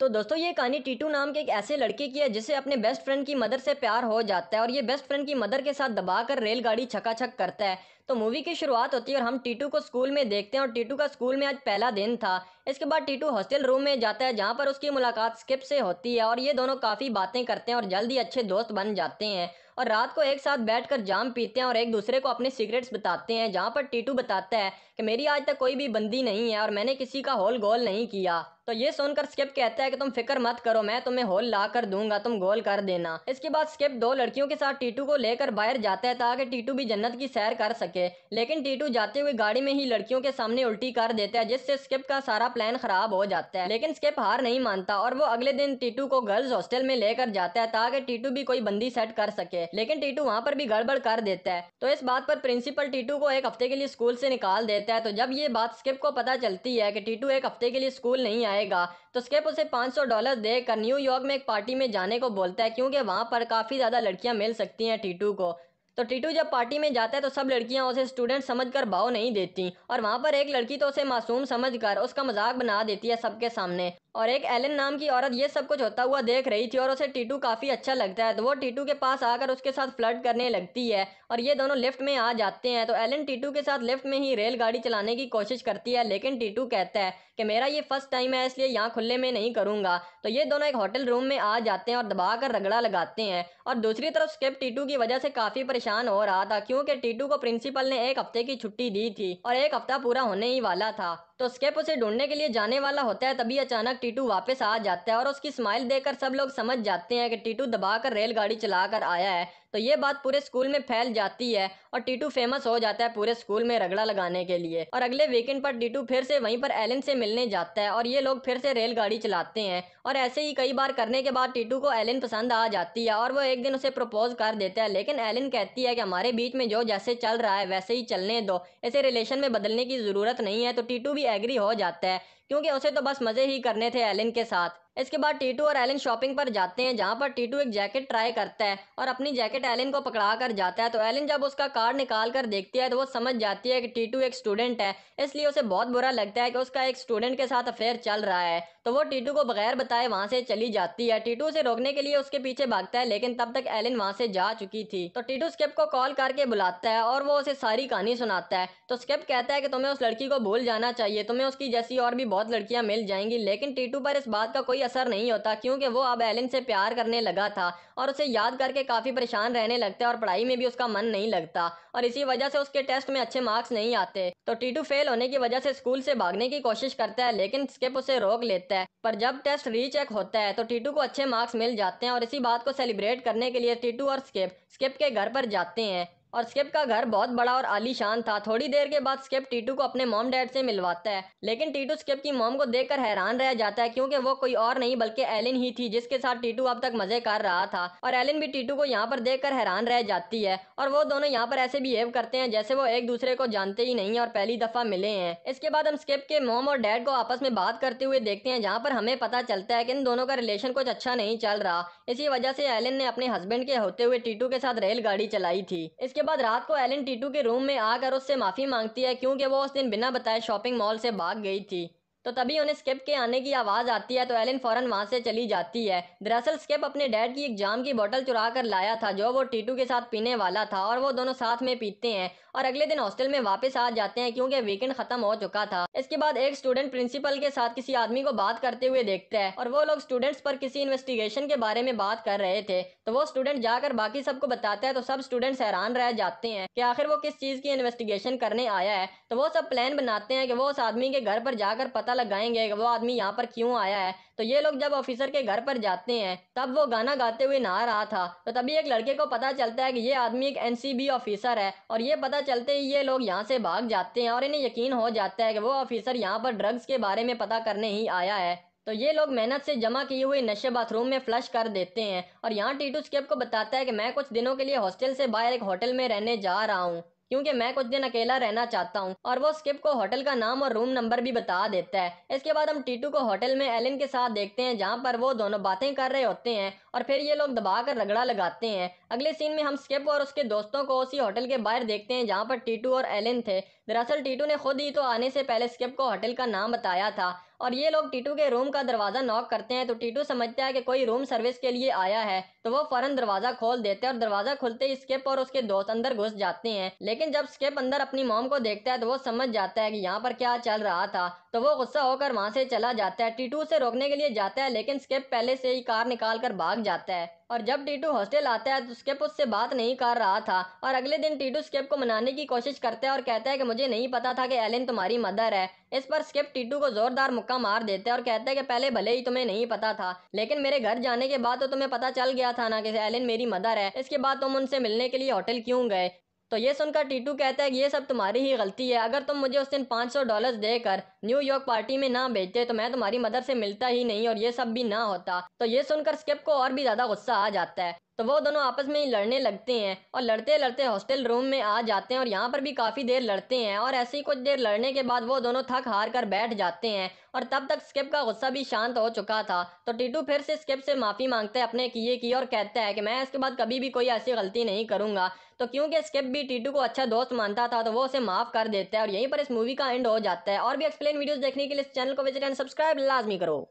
तो दोस्तों ये कहानी टीटू नाम के एक ऐसे लड़के की है जिसे अपने बेस्ट फ्रेंड की मदर से प्यार हो जाता है और ये बेस्ट फ्रेंड की मदर के साथ दबाकर रेलगाड़ी छकाछक करता है तो मूवी की शुरुआत होती है और हम टीटू को स्कूल में देखते हैं और टीटू का स्कूल में आज पहला दिन था इसके बाद टीटू हॉस्टल रूम में जाता है जहाँ पर उसकी मुलाकात स्किप से होती है और ये दोनों काफ़ी बातें करते हैं और ही अच्छे दोस्त बन जाते हैं और रात को एक साथ कर जाम पीते हैं और एक दूसरे को अपने सीक्रेट्स बताते हैं जहाँ पर टीटू बताता है कि मेरी आज तक कोई भी बंदी नहीं है और मैंने किसी का होल गोल नहीं किया तो ये सुनकर स्किप कहता है कि तुम फिक्र मत करो मैं तुम्हें होल ला कर दूंगा तुम गोल कर देना इसके बाद स्किप दो लड़कियों के साथ टीटू को लेकर बाहर जाता है ताकि टीटू भी जन्नत की सैर कर सके लेकिन टीटू जाते हुए गाड़ी में ही लड़कियों के सामने उल्टी कर देता है जिससे स्किप का सारा प्लान खराब हो जाता है लेकिन स्किप हार नहीं मानता और वो अगले दिन टीटू को गर्ल्स हॉस्टल में लेकर जाता है ताकि टीटू भी कोई बंदी सेट कर सके लेकिन टीटू वहाँ पर भी गड़बड़ कर देता है तो इस बात पर प्रिंसिपल टीटू को एक हफ्ते के लिए स्कूल से निकाल देता है तो जब ये बात स्किप को पता चलती है कि टीटू एक हफ्ते के लिए स्कूल नहीं आया जाएगा तो स्केप उसे 500 डॉलर देकर न्यूयॉर्क में एक पार्टी में जाने को बोलता है क्योंकि वहाँ पर काफ़ी ज़्यादा लड़कियाँ मिल सकती हैं टीटू को तो टीटू जब पार्टी में जाता है तो सब लड़कियां उसे स्टूडेंट समझकर भाव नहीं देती और वहां पर एक लड़की तो उसे मासूम समझकर उसका मजाक बना देती है सबके सामने और एक एलन नाम की औरत ये सब कुछ होता हुआ देख रही थी और उसे टीटू काफ़ी अच्छा लगता है तो वो टीटू के पास आकर उसके साथ फ्लर्ट करने लगती है और ये दोनों लिफ्ट में आ जाते हैं तो एलन टीटू के साथ लिफ्ट में ही रेलगाड़ी चलाने की कोशिश करती है लेकिन टीटू कहता है कि मेरा ये फर्स्ट टाइम है इसलिए यहाँ खुले में नहीं करूँगा तो ये दोनों एक होटल रूम में आ जाते हैं और दबा कर रगड़ा लगाते हैं और दूसरी तरफ स्किप टीटू की वजह से काफ़ी परेशान हो रहा था क्योंकि टीटू को प्रिंसिपल ने एक हफ्ते की छुट्टी दी थी और एक हफ्ता पूरा होने ही वाला था तो स्केप उसे ढूंढने के लिए जाने वाला होता है तभी अचानक टीटू वापस आ जाता है और उसकी स्माइल देखकर सब लोग समझ जाते हैं कि टीटू दबाकर रेलगाड़ी चलाकर आया है तो ये बात पूरे स्कूल में फैल जाती है और टीटू फेमस हो जाता है पूरे स्कूल में रगड़ा लगाने के लिए और अगले वीकेंड पर टीटू फिर से वहीं पर एलन से मिलने जाता है और ये लोग फिर से रेलगाड़ी चलाते हैं और ऐसे ही कई बार करने के बाद टीटू को एलन पसंद आ जाती है और वो एक दिन उसे प्रपोज कर देता है लेकिन एलन कहती है कि हमारे बीच में जो जैसे चल रहा है वैसे ही चलने दो ऐसे रिलेशन में बदलने की ज़रूरत नहीं है तो टीटू भी एग्री हो जाता है क्योंकि उसे तो बस मज़े ही करने थे एलिन के साथ इसके बाद टीटू और एलिन शॉपिंग पर जाते हैं जहाँ पर टीटू एक जैकेट ट्राई करता है और अपनी जैकेट एलिन को पकड़ा कर जाता है तो एलिन जब उसका कार्ड निकाल कर देखती है तो वो समझ जाती है कि टीटू एक स्टूडेंट है इसलिए उसे बहुत बुरा लगता है कि उसका एक स्टूडेंट के साथ अफेयर चल रहा है तो वो टीटू को बगैर बताए वहाँ से चली जाती है टीटू उसे रोकने के लिए उसके पीछे भागता है लेकिन तब तक एलिन वहाँ से जा चुकी थी तो टीटू स्केप को कॉल करके बुलाता है और वो उसे सारी कहानी सुनाता है तो स्केप कहता है कि तुम्हें उस लड़की को भूल जाना चाहिए तुम्हें उसकी जैसी और भी बहुत लड़कियां मिल जाएंगी लेकिन टीटू पर इस बात का कोई असर नहीं होता क्योंकि वो अब एलिन से प्यार करने लगा था और उसे याद करके काफ़ी परेशान रहने लगता है और पढ़ाई में भी उसका मन नहीं लगता और इसी वजह से उसके टेस्ट में अच्छे मार्क्स नहीं आते तो टीटू फेल होने की वजह से स्कूल से भागने की कोशिश करता है लेकिन स्केप उसे रोक लेता है है पर जब टेस्ट रीचेक होता है तो टीटू को अच्छे मार्क्स मिल जाते हैं और इसी बात को सेलिब्रेट करने के लिए टीटू और स्किप स्किप के घर पर जाते हैं और स्केप का घर बहुत बड़ा और आलीशान था थोड़ी देर के बाद स्केप टीटू को अपने मॉम डैड से मिलवाता है लेकिन टीटू स्केप की मॉम को देखकर हैरान रह जाता है क्योंकि वो कोई और नहीं बल्कि एलिन ही थी जिसके साथ टीटू अब तक मजे कर रहा था और एलिन भी टीटू को यहाँ पर कर हैरान रह जाती है और वो दोनों यहाँ पर ऐसे बिहेव करते हैं जैसे वो एक दूसरे को जानते ही नहीं और पहली दफा मिले हैं इसके बाद हम स्केप के मॉम और डैड को आपस में बात करते हुए देखते हैं जहाँ पर हमें पता चलता है कि इन दोनों का रिलेशन कुछ अच्छा नहीं चल रहा इसी वजह से एलिन ने अपने हस्बैंड के होते हुए टीटू के साथ रेलगाड़ी चलाई थी इसके बाद रात को एलन टीटू के रूम में आकर उससे माफ़ी मांगती है क्योंकि वो उस दिन बिना बताए शॉपिंग मॉल से भाग गई थी तो तभी उन्हें स्किप के आने की आवाज़ आती है तो एलिन फ़ौरन वहाँ से चली जाती है दरअसल स्किप अपने डैड की एक जाम की बोतल चुरा कर लाया था जो वो टीटू के साथ पीने वाला था और वो दोनों साथ में पीते हैं और अगले दिन हॉस्टल में वापस आ जाते हैं क्योंकि वीकेंड खत्म हो चुका था इसके बाद एक स्टूडेंट प्रिंसिपल के साथ किसी आदमी को बात करते हुए देखते हैं और वो लोग स्टूडेंट्स पर किसी इन्वेस्टिगेशन के बारे में बात कर रहे थे तो वो स्टूडेंट जाकर बाकी सबको बताता है तो सब स्टूडेंट्स हैरान रह जाते हैं कि आखिर वो किस चीज़ की इन्वेस्टिगेशन करने आया है तो वो सब प्लान बनाते हैं कि वो उस आदमी के घर पर जाकर पता लगाएंगे वो आदमी यहाँ पर क्यों आया है तो ये लोग जब ऑफिसर के घर पर जाते हैं तब वो गाना गाते हुए नहा रहा था तो तभी एक लड़के को पता चलता है कि ये आदमी एक एनसीबी ऑफिसर है और ये पता चलते ही ये लोग यहाँ से भाग जाते हैं और इन्हें यकीन हो जाता है कि वो ऑफिसर यहाँ पर ड्रग्स के बारे में पता करने ही आया है तो ये लोग मेहनत से जमा किए हुए नशे बाथरूम में फ्लश कर देते हैं और यहाँ टीटू स्केप को बताता है कि मैं कुछ दिनों के लिए हॉस्टल से बाहर एक होटल में रहने जा रहा हूँ क्योंकि मैं कुछ दिन अकेला रहना चाहता हूँ और वो स्किप को होटल का नाम और रूम नंबर भी बता देता है इसके बाद हम टीटू को होटल में एलिन के साथ देखते हैं जहाँ पर वो दोनों बातें कर रहे होते हैं और फिर ये लोग दबा कर रगड़ा लगाते हैं अगले सीन में हम स्केप और उसके दोस्तों को उसी होटल के बाहर देखते हैं जहां पर टीटू और एलन थे दरअसल टीटू ने खुद ही तो आने से पहले स्केप को होटल का नाम बताया था और ये लोग टीटू के रूम का दरवाज़ा नॉक करते हैं तो टीटू समझता है कि कोई रूम सर्विस के लिए आया है तो वो फौरन दरवाज़ा खोल देते हैं और दरवाज़ा खुलते ही स्केप और उसके दोस्त अंदर घुस जाते हैं लेकिन जब स्केप अंदर अपनी मोम को देखता है तो वो समझ जाता है कि यहाँ पर क्या चल रहा था तो वो गुस्सा होकर वहाँ से चला जाता है टीटू उसे रोकने के लिए जाता है लेकिन स्केप पहले से ही कार निकाल कर भाग जाता है और जब टीटू हॉस्टल आता है तो स्केप उससे बात नहीं कर रहा था और अगले दिन टीटू स्केप को मनाने की कोशिश करता है और कहता है कि मुझे नहीं पता था कि एलिन तुम्हारी मदर है इस पर स्केप टीटू को जोरदार मुक्का मार देता है और कहता है कि पहले भले ही तुम्हें नहीं पता था लेकिन मेरे घर जाने के बाद तो तुम्हें पता चल गया था ना कि एलिन मेरी मदर है इसके बाद तुम उनसे मिलने के लिए होटल क्यों गए तो ये सुनकर टीटू कहता है कि ये सब तुम्हारी ही गलती है अगर तुम मुझे उस दिन पाँच सौ डॉलर्स देकर न्यूयॉर्क पार्टी में ना भेजते तो मैं तुम्हारी मदर से मिलता ही नहीं और ये सब भी ना होता तो ये सुनकर स्किप को और भी ज़्यादा गुस्सा आ जाता है तो वो दोनों आपस में ही लड़ने लगते हैं और लड़ते लड़ते हॉस्टल रूम में आ जाते हैं और यहाँ पर भी काफ़ी देर लड़ते हैं और ऐसे ही कुछ देर लड़ने के बाद वो दोनों थक हार कर बैठ जाते हैं और तब तक स्किप का गुस्सा भी शांत हो चुका था तो टीटू फिर से स्किप से माफ़ी मांगता है अपने किए की और कहता है कि मैं इसके बाद कभी भी कोई ऐसी गलती नहीं करूँगा तो क्योंकि स्केप भी टीटू को अच्छा दोस्त मानता था तो वो उसे माफ कर देता है और यहीं पर इस मूवी का एंड हो जाता है और भी एक्सप्लेन वीडियोस देखने के लिए इस चैनल को विजिट एंड सब्सक्राइब लाजमी करो